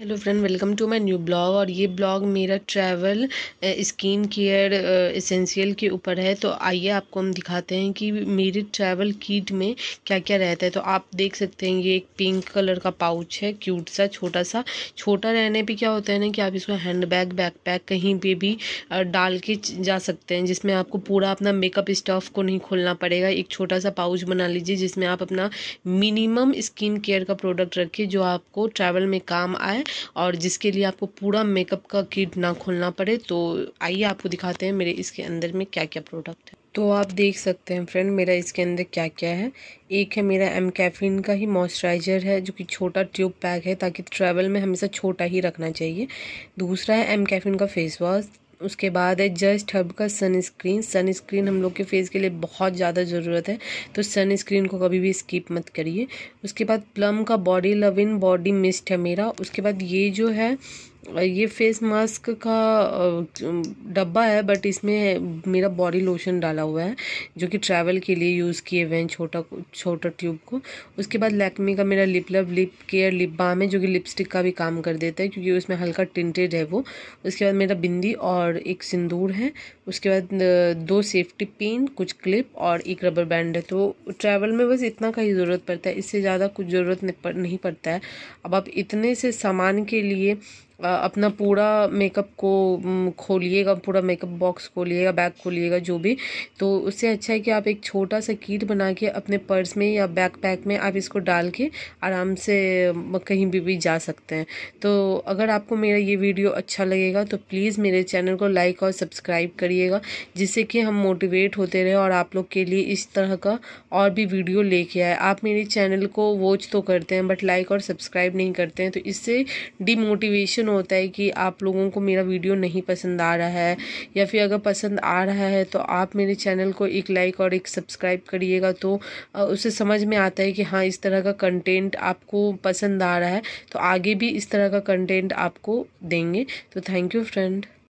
hello friend welcome to my new blog और ये blog मेरा ट्रैवल स्किन केयर इसेंशियल के ऊपर है तो आइए आपको हम दिखाते हैं कि मेरे ट्रैवल किट में क्या क्या रहता है तो आप देख सकते हैं ये एक पिंक कलर का पाउच है क्यूट सा छोटा सा छोटा रहने पे क्या होता है ना कि आप इसको हैंड बैग बैकपैक कहीं पर भी डाल के जा सकते हैं जिसमें आपको पूरा अपना मेकअप स्टफ़ को नहीं खोलना पड़ेगा एक छोटा सा पाउच बना लीजिए जिसमें आप अपना मिनिमम स्किन केयर का प्रोडक्ट रखिए जो आपको ट्रैवल में काम आए और जिसके लिए आपको पूरा मेकअप का किट ना खोलना पड़े तो आइए आपको दिखाते हैं मेरे इसके अंदर में क्या क्या प्रोडक्ट है तो आप देख सकते हैं फ्रेंड मेरा इसके अंदर क्या क्या है एक है मेरा एम कैफिन का ही मॉइस्चराइज़र है जो कि छोटा ट्यूब पैक है ताकि ट्रैवल में हमेशा छोटा ही रखना चाहिए दूसरा है एम कैफिन का फेस वॉश उसके बाद है जस्ट हब का सनस्क्रीन सनस्क्रीन हम लोग के फेस के लिए बहुत ज़्यादा ज़रूरत है तो सनस्क्रीन को कभी भी स्किप मत करिए उसके बाद प्लम का body love in body mist है मेरा उसके बाद ये जो है ये फेस मास्क का डब्बा है बट इसमें मेरा बॉडी लोशन डाला हुआ है जो कि ट्रैवल के लिए यूज़ किए हुए हैं छोटा छोटा ट्यूब को उसके बाद लैक्मी का मेरा lip love lip care lip balm है जो कि लिपस्टिक का भी काम कर देता है क्योंकि उसमें हल्का टिंटेड है वो उसके बाद मेरा बिंदी और एक सिंदूर है उसके बाद दो सेफ्टी पिन कुछ क्लिप और एक रबर बैंड है तो ट्रैवल में बस इतना का ही ज़रूरत पड़ता है इससे ज़्यादा कुछ ज़रूरत नहीं पड़ता है अब आप इतने से सामान के लिए अपना पूरा मेकअप को खोलिएगा पूरा मेकअप बॉक्स खोलिएगा बैग खोलिएगा जो भी तो उससे अच्छा है कि आप एक छोटा सा कीट बना के अपने पर्स में या बैग पैक में आप इसको डाल के आराम से कहीं भी भी जा सकते हैं तो अगर आपको मेरा ये वीडियो अच्छा लगेगा तो प्लीज़ मेरे चैनल को लाइक और सब्सक्राइब करिएगा जिससे कि हम मोटिवेट होते रहे और आप लोग के लिए इस तरह का और भी वीडियो लेके आए आप मेरे चैनल को वॉच तो करते हैं बट लाइक और सब्सक्राइब नहीं करते हैं तो इससे डिमोटिवेशन ऑप्शन होता है कि आप लोगों को मेरा वीडियो नहीं पसंद आ रहा है या फिर अगर पसंद आ रहा है तो आप मेरे चैनल को एक लाइक और एक सब्सक्राइब करिएगा तो उसे समझ में आता है कि हाँ इस तरह का कंटेंट आपको पसंद आ रहा है तो आगे भी इस तरह का कंटेंट आपको देंगे तो थैंक यू फ्रेंड